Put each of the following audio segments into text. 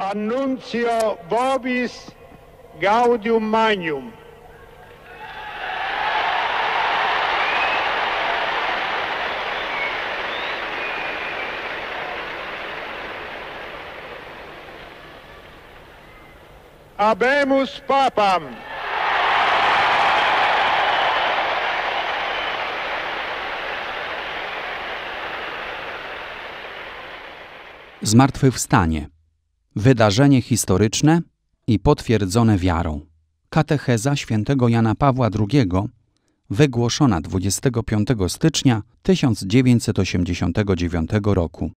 Annuncio Vobis Gaudium Magnum. Abemus Papam. Zmartwychwstanie. Wydarzenie historyczne i potwierdzone wiarą. Katecheza świętego Jana Pawła II wygłoszona 25 stycznia 1989 roku.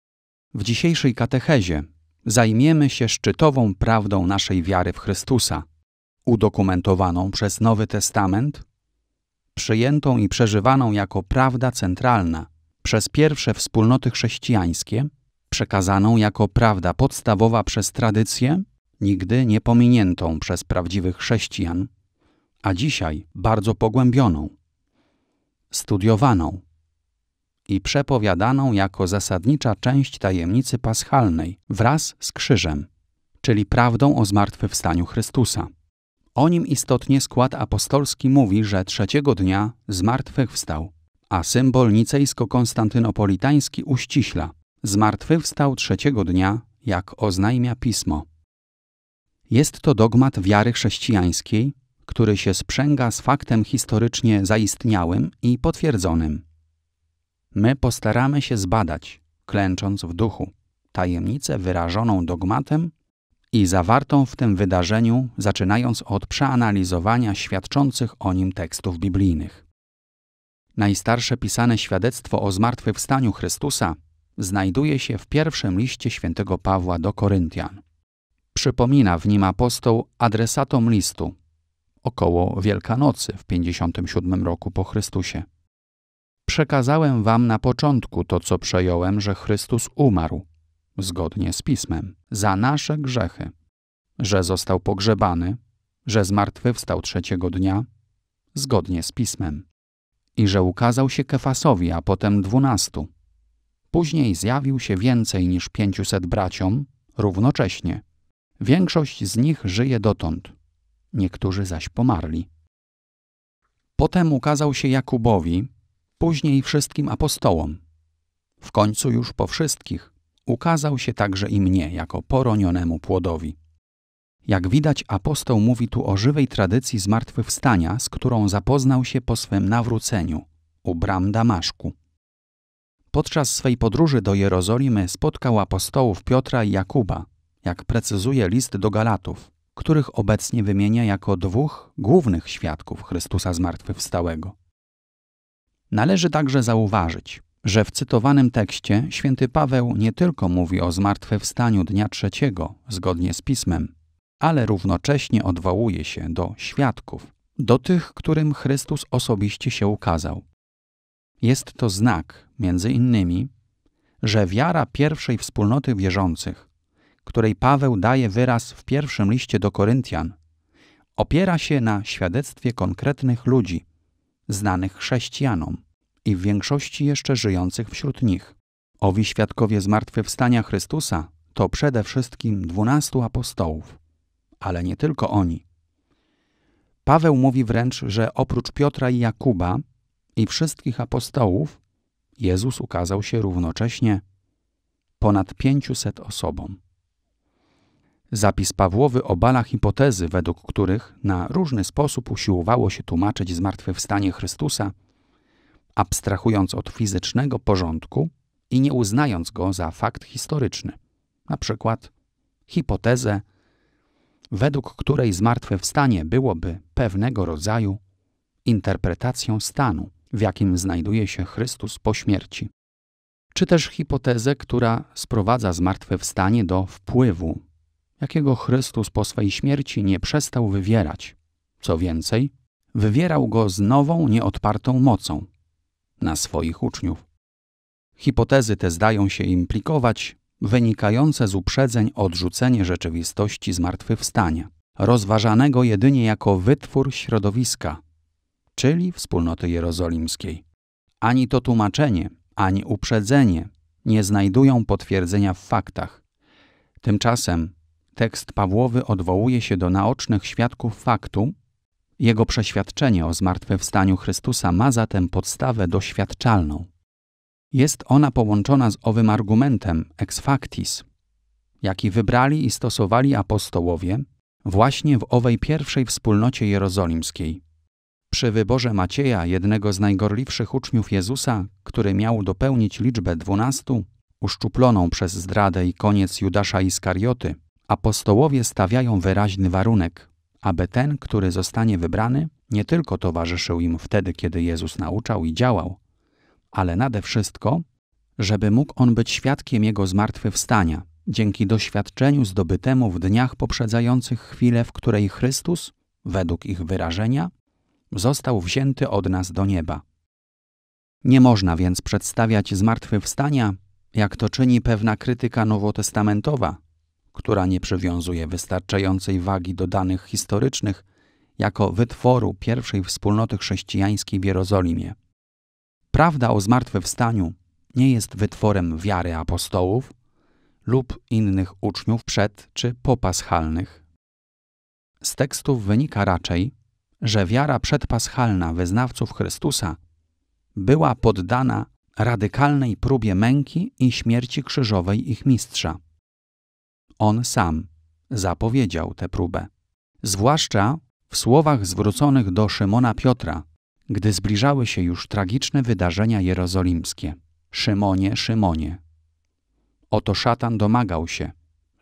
W dzisiejszej katechezie zajmiemy się szczytową prawdą naszej wiary w Chrystusa, udokumentowaną przez Nowy Testament, przyjętą i przeżywaną jako prawda centralna przez pierwsze wspólnoty chrześcijańskie – przekazaną jako prawda podstawowa przez tradycję, nigdy nie pominiętą przez prawdziwych chrześcijan, a dzisiaj bardzo pogłębioną, studiowaną i przepowiadaną jako zasadnicza część tajemnicy paschalnej wraz z krzyżem, czyli prawdą o zmartwychwstaniu Chrystusa. O nim istotnie skład apostolski mówi, że trzeciego dnia zmartwychwstał, a symbol nicejsko-konstantynopolitański uściśla – Zmartwychwstał trzeciego dnia, jak oznajmia pismo. Jest to dogmat wiary chrześcijańskiej, który się sprzęga z faktem historycznie zaistniałym i potwierdzonym. My postaramy się zbadać, klęcząc w duchu, tajemnicę wyrażoną dogmatem i zawartą w tym wydarzeniu, zaczynając od przeanalizowania świadczących o nim tekstów biblijnych. Najstarsze pisane świadectwo o zmartwychwstaniu Chrystusa znajduje się w pierwszym liście świętego Pawła do Koryntian. Przypomina w nim apostoł adresatom listu około Wielkanocy w 57 roku po Chrystusie. Przekazałem wam na początku to, co przejąłem, że Chrystus umarł, zgodnie z Pismem, za nasze grzechy, że został pogrzebany, że zmartwychwstał trzeciego dnia, zgodnie z Pismem, i że ukazał się Kefasowi, a potem dwunastu, Później zjawił się więcej niż pięciuset braciom równocześnie. Większość z nich żyje dotąd, niektórzy zaś pomarli. Potem ukazał się Jakubowi, później wszystkim apostołom. W końcu już po wszystkich ukazał się także i mnie jako poronionemu płodowi. Jak widać, apostoł mówi tu o żywej tradycji zmartwychwstania, z którą zapoznał się po swym nawróceniu u bram Damaszku. Podczas swej podróży do Jerozolimy spotkał apostołów Piotra i Jakuba, jak precyzuje list do Galatów, których obecnie wymienia jako dwóch głównych świadków Chrystusa zmartwychwstałego. Należy także zauważyć, że w cytowanym tekście święty Paweł nie tylko mówi o zmartwychwstaniu dnia trzeciego, zgodnie z pismem, ale równocześnie odwołuje się do świadków, do tych, którym Chrystus osobiście się ukazał. Jest to znak, między innymi, że wiara pierwszej wspólnoty wierzących, której Paweł daje wyraz w pierwszym liście do Koryntian, opiera się na świadectwie konkretnych ludzi, znanych chrześcijanom i w większości jeszcze żyjących wśród nich. Owi świadkowie zmartwychwstania Chrystusa to przede wszystkim dwunastu apostołów, ale nie tylko oni. Paweł mówi wręcz, że oprócz Piotra i Jakuba i wszystkich apostołów, Jezus ukazał się równocześnie ponad 500 osobom. Zapis Pawłowy obala hipotezy, według których na różny sposób usiłowało się tłumaczyć zmartwychwstanie Chrystusa, abstrahując od fizycznego porządku i nie uznając go za fakt historyczny. Na przykład hipotezę, według której zmartwychwstanie byłoby pewnego rodzaju interpretacją stanu, w jakim znajduje się Chrystus po śmierci, czy też hipotezę, która sprowadza zmartwychwstanie do wpływu, jakiego Chrystus po swej śmierci nie przestał wywierać. Co więcej, wywierał go z nową, nieodpartą mocą na swoich uczniów. Hipotezy te zdają się implikować wynikające z uprzedzeń odrzucenie rzeczywistości zmartwychwstania, rozważanego jedynie jako wytwór środowiska, czyli wspólnoty jerozolimskiej. Ani to tłumaczenie, ani uprzedzenie nie znajdują potwierdzenia w faktach. Tymczasem tekst Pawłowy odwołuje się do naocznych świadków faktu, jego przeświadczenie o zmartwychwstaniu Chrystusa ma zatem podstawę doświadczalną. Jest ona połączona z owym argumentem ex factis, jaki wybrali i stosowali apostołowie właśnie w owej pierwszej wspólnocie jerozolimskiej. Przy wyborze Macieja, jednego z najgorliwszych uczniów Jezusa, który miał dopełnić liczbę dwunastu, uszczuploną przez zdradę i koniec Judasza Iskarioty, apostołowie stawiają wyraźny warunek, aby ten, który zostanie wybrany, nie tylko towarzyszył im wtedy, kiedy Jezus nauczał i działał, ale nade wszystko, żeby mógł on być świadkiem Jego zmartwychwstania, dzięki doświadczeniu zdobytemu w dniach poprzedzających chwilę, w której Chrystus, według ich wyrażenia, został wzięty od nas do nieba. Nie można więc przedstawiać zmartwychwstania, jak to czyni pewna krytyka nowotestamentowa, która nie przywiązuje wystarczającej wagi do danych historycznych, jako wytworu pierwszej wspólnoty chrześcijańskiej w Jerozolimie. Prawda o zmartwychwstaniu nie jest wytworem wiary apostołów lub innych uczniów przed czy popaschalnych. Z tekstów wynika raczej, że wiara przedpaschalna wyznawców Chrystusa była poddana radykalnej próbie męki i śmierci krzyżowej ich mistrza. On sam zapowiedział tę próbę. Zwłaszcza w słowach zwróconych do Szymona Piotra, gdy zbliżały się już tragiczne wydarzenia jerozolimskie. Szymonie, Szymonie. Oto szatan domagał się,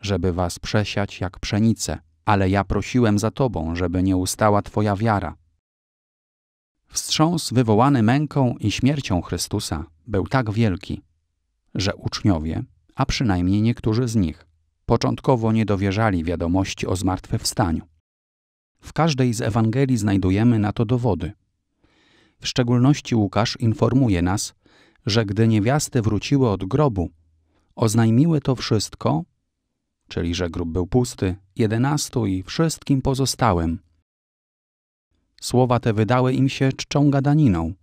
żeby was przesiać jak pszenicę – ale ja prosiłem za Tobą, żeby nie ustała Twoja wiara. Wstrząs wywołany męką i śmiercią Chrystusa był tak wielki, że uczniowie, a przynajmniej niektórzy z nich, początkowo nie dowierzali wiadomości o zmartwychwstaniu. W każdej z Ewangelii znajdujemy na to dowody. W szczególności Łukasz informuje nas, że gdy niewiasty wróciły od grobu, oznajmiły to wszystko czyli że grób był pusty, jedenastu i wszystkim pozostałym. Słowa te wydały im się czczą gadaniną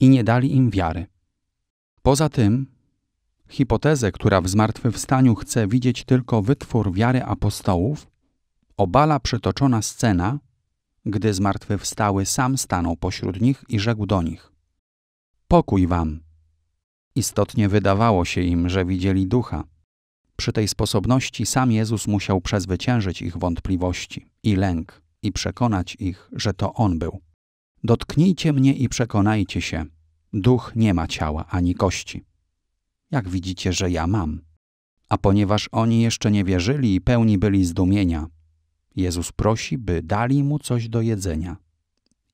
i nie dali im wiary. Poza tym, hipotezę, która w zmartwychwstaniu chce widzieć tylko wytwór wiary apostołów, obala przytoczona scena, gdy zmartwychwstały sam stanął pośród nich i rzekł do nich: Pokój wam! Istotnie wydawało się im, że widzieli ducha przy tej sposobności sam Jezus musiał przezwyciężyć ich wątpliwości i lęk i przekonać ich, że to On był. Dotknijcie mnie i przekonajcie się. Duch nie ma ciała ani kości. Jak widzicie, że ja mam. A ponieważ oni jeszcze nie wierzyli i pełni byli zdumienia, Jezus prosi, by dali mu coś do jedzenia.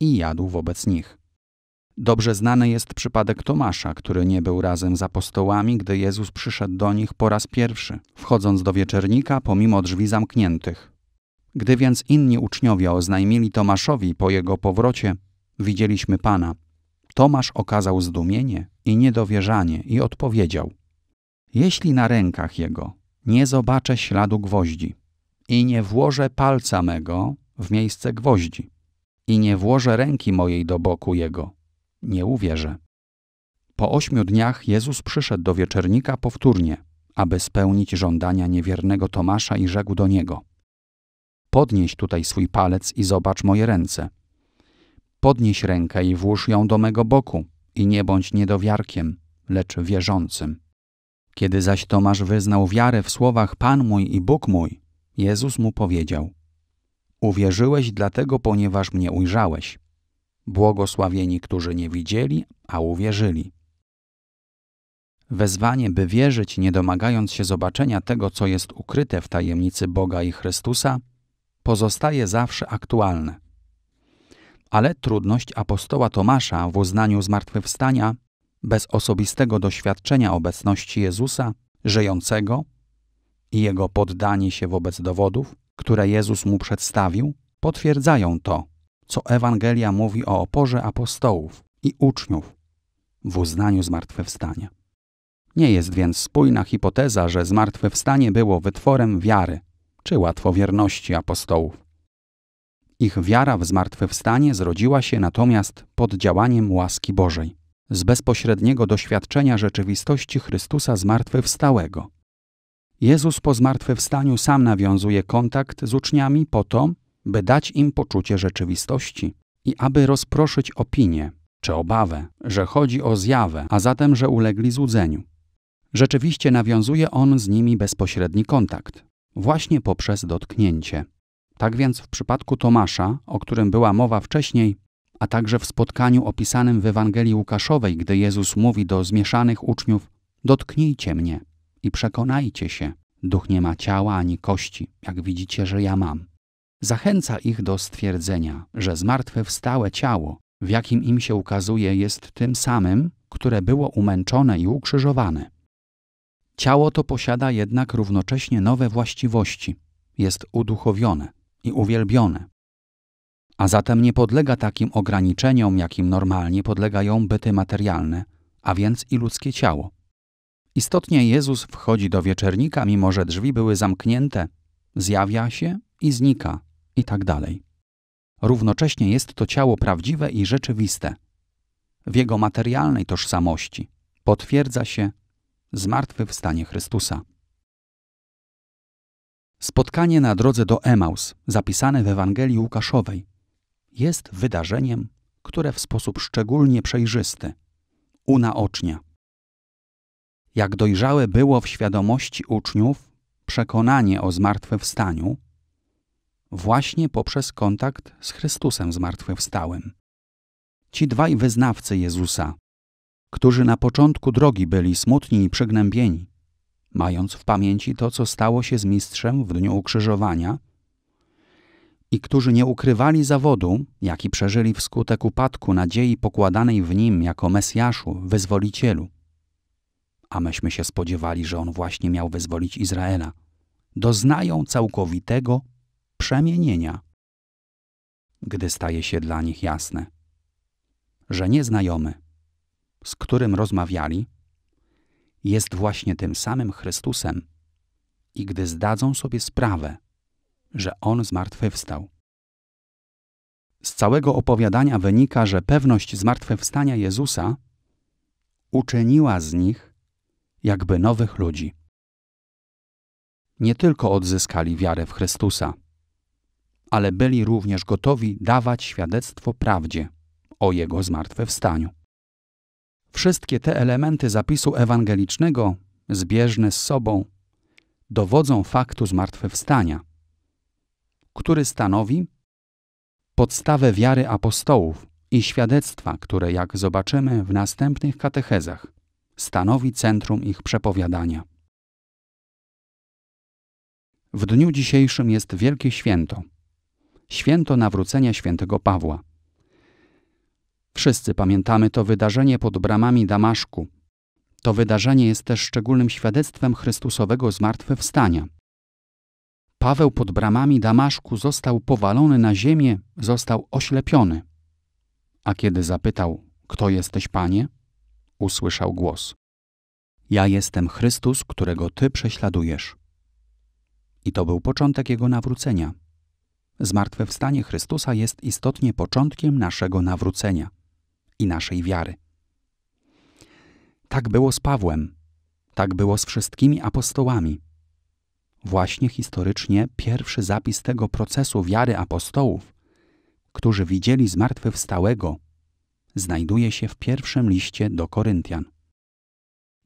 I jadł wobec nich. Dobrze znany jest przypadek Tomasza, który nie był razem z apostołami, gdy Jezus przyszedł do nich po raz pierwszy, wchodząc do wieczernika pomimo drzwi zamkniętych. Gdy więc inni uczniowie oznajmili Tomaszowi po jego powrocie, widzieliśmy Pana. Tomasz okazał zdumienie i niedowierzanie i odpowiedział: Jeśli na rękach jego nie zobaczę śladu gwoździ i nie włożę palca mego w miejsce gwoździ i nie włożę ręki mojej do boku jego nie uwierzy. Po ośmiu dniach Jezus przyszedł do wieczernika powtórnie, aby spełnić żądania niewiernego Tomasza i rzekł do niego: Podnieś tutaj swój palec i zobacz moje ręce. Podnieś rękę i włóż ją do mego boku, i nie bądź niedowiarkiem, lecz wierzącym. Kiedy zaś Tomasz wyznał wiarę w słowach Pan mój i Bóg mój, Jezus mu powiedział: Uwierzyłeś dlatego, ponieważ mnie ujrzałeś. Błogosławieni, którzy nie widzieli, a uwierzyli. Wezwanie, by wierzyć, nie domagając się zobaczenia tego, co jest ukryte w tajemnicy Boga i Chrystusa, pozostaje zawsze aktualne. Ale trudność apostoła Tomasza w uznaniu zmartwychwstania bez osobistego doświadczenia obecności Jezusa, żyjącego i jego poddanie się wobec dowodów, które Jezus mu przedstawił, potwierdzają to co Ewangelia mówi o oporze apostołów i uczniów w uznaniu zmartwychwstania. Nie jest więc spójna hipoteza, że zmartwychwstanie było wytworem wiary czy łatwowierności apostołów. Ich wiara w zmartwychwstanie zrodziła się natomiast pod działaniem łaski Bożej, z bezpośredniego doświadczenia rzeczywistości Chrystusa zmartwychwstałego. Jezus po zmartwychwstaniu sam nawiązuje kontakt z uczniami po to, by dać im poczucie rzeczywistości i aby rozproszyć opinię czy obawę, że chodzi o zjawę, a zatem, że ulegli złudzeniu. Rzeczywiście nawiązuje on z nimi bezpośredni kontakt, właśnie poprzez dotknięcie. Tak więc w przypadku Tomasza, o którym była mowa wcześniej, a także w spotkaniu opisanym w Ewangelii Łukaszowej, gdy Jezus mówi do zmieszanych uczniów: Dotknijcie mnie i przekonajcie się, duch nie ma ciała ani kości, jak widzicie, że ja mam. Zachęca ich do stwierdzenia, że zmartwychwstałe ciało, w jakim im się ukazuje, jest tym samym, które było umęczone i ukrzyżowane. Ciało to posiada jednak równocześnie nowe właściwości, jest uduchowione i uwielbione. A zatem nie podlega takim ograniczeniom, jakim normalnie podlegają byty materialne, a więc i ludzkie ciało. Istotnie Jezus wchodzi do wieczernika, mimo że drzwi były zamknięte, zjawia się i znika, i tak dalej. Równocześnie jest to ciało prawdziwe i rzeczywiste. W jego materialnej tożsamości potwierdza się zmartwychwstanie Chrystusa. Spotkanie na drodze do Emaus, zapisane w Ewangelii Łukaszowej, jest wydarzeniem, które w sposób szczególnie przejrzysty unaocznia. Jak dojrzałe było w świadomości uczniów przekonanie o zmartwychwstaniu, właśnie poprzez kontakt z Chrystusem zmartwychwstałym. Ci dwaj wyznawcy Jezusa, którzy na początku drogi byli smutni i przygnębieni, mając w pamięci to, co stało się z mistrzem w dniu ukrzyżowania, i którzy nie ukrywali zawodu, jaki przeżyli wskutek upadku nadziei pokładanej w nim jako Mesjaszu, wyzwolicielu. A myśmy się spodziewali, że on właśnie miał wyzwolić Izraela. Doznają całkowitego przemienienia, gdy staje się dla nich jasne, że nieznajomy, z którym rozmawiali, jest właśnie tym samym Chrystusem i gdy zdadzą sobie sprawę, że On zmartwychwstał. Z całego opowiadania wynika, że pewność zmartwychwstania Jezusa uczyniła z nich jakby nowych ludzi. Nie tylko odzyskali wiarę w Chrystusa, ale byli również gotowi dawać świadectwo prawdzie o jego zmartwychwstaniu. Wszystkie te elementy zapisu ewangelicznego, zbieżne z sobą, dowodzą faktu zmartwychwstania, który stanowi podstawę wiary apostołów i świadectwa, które, jak zobaczymy w następnych katechezach, stanowi centrum ich przepowiadania. W dniu dzisiejszym jest wielkie święto – święto nawrócenia świętego Pawła. Wszyscy pamiętamy to wydarzenie pod bramami Damaszku. To wydarzenie jest też szczególnym świadectwem Chrystusowego zmartwychwstania. Paweł pod bramami Damaszku został powalony na ziemię, został oślepiony. A kiedy zapytał, kto jesteś, panie? usłyszał głos. Ja jestem Chrystus, którego ty prześladujesz. I to był początek jego nawrócenia. Zmartwychwstanie Chrystusa jest istotnie początkiem naszego nawrócenia i naszej wiary. Tak było z Pawłem, tak było z wszystkimi apostołami. Właśnie historycznie pierwszy zapis tego procesu wiary apostołów, którzy widzieli zmartwychwstałego, znajduje się w pierwszym liście do Koryntian.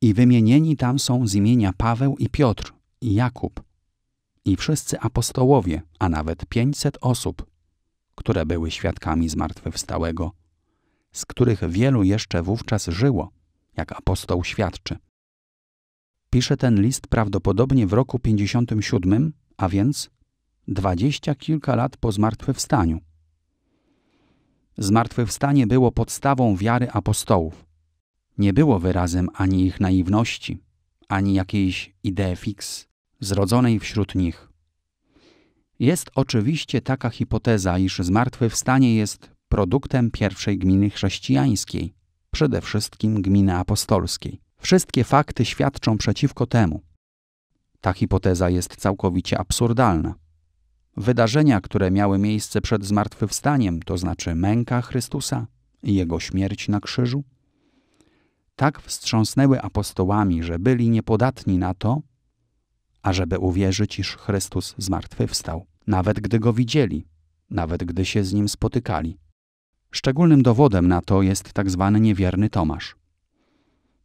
I wymienieni tam są z imienia Paweł i Piotr i Jakub, i wszyscy apostołowie, a nawet 500 osób, które były świadkami zmartwychwstałego, z których wielu jeszcze wówczas żyło, jak apostoł świadczy. Pisze ten list prawdopodobnie w roku 57, a więc dwadzieścia kilka lat po zmartwychwstaniu. Zmartwychwstanie było podstawą wiary apostołów. Nie było wyrazem ani ich naiwności, ani jakiejś idee fix, zrodzonej wśród nich. Jest oczywiście taka hipoteza, iż zmartwychwstanie jest produktem pierwszej gminy chrześcijańskiej, przede wszystkim gminy apostolskiej. Wszystkie fakty świadczą przeciwko temu. Ta hipoteza jest całkowicie absurdalna. Wydarzenia, które miały miejsce przed zmartwychwstaniem, to znaczy męka Chrystusa i jego śmierć na krzyżu, tak wstrząsnęły apostołami, że byli niepodatni na to, ażeby uwierzyć, iż Chrystus zmartwychwstał, nawet gdy go widzieli, nawet gdy się z nim spotykali. Szczególnym dowodem na to jest tak zwany niewierny Tomasz.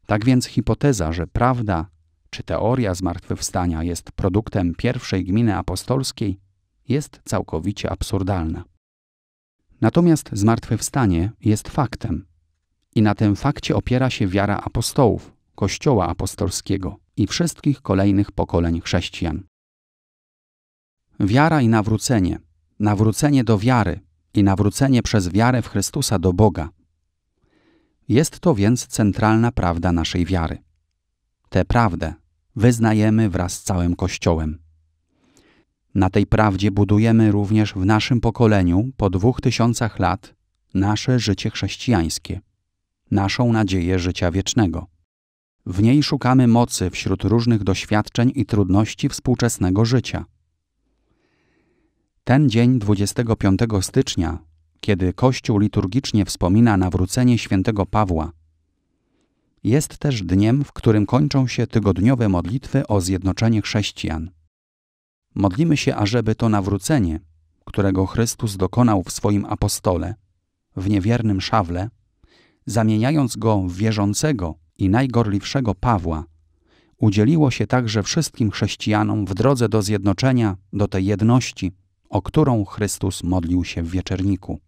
Tak więc hipoteza, że prawda czy teoria zmartwychwstania jest produktem pierwszej gminy apostolskiej, jest całkowicie absurdalna. Natomiast zmartwychwstanie jest faktem i na tym fakcie opiera się wiara apostołów, Kościoła Apostolskiego i wszystkich kolejnych pokoleń chrześcijan. Wiara i nawrócenie, nawrócenie do wiary i nawrócenie przez wiarę w Chrystusa do Boga. Jest to więc centralna prawda naszej wiary. Tę prawdę wyznajemy wraz z całym Kościołem. Na tej prawdzie budujemy również w naszym pokoleniu po dwóch tysiącach lat nasze życie chrześcijańskie, naszą nadzieję życia wiecznego. W niej szukamy mocy wśród różnych doświadczeń i trudności współczesnego życia. Ten dzień 25 stycznia, kiedy Kościół liturgicznie wspomina nawrócenie świętego Pawła, jest też dniem, w którym kończą się tygodniowe modlitwy o zjednoczenie chrześcijan. Modlimy się, ażeby to nawrócenie, którego Chrystus dokonał w swoim apostole, w niewiernym szawle, zamieniając go w wierzącego, i najgorliwszego Pawła, udzieliło się także wszystkim chrześcijanom w drodze do zjednoczenia, do tej jedności, o którą Chrystus modlił się w wieczerniku.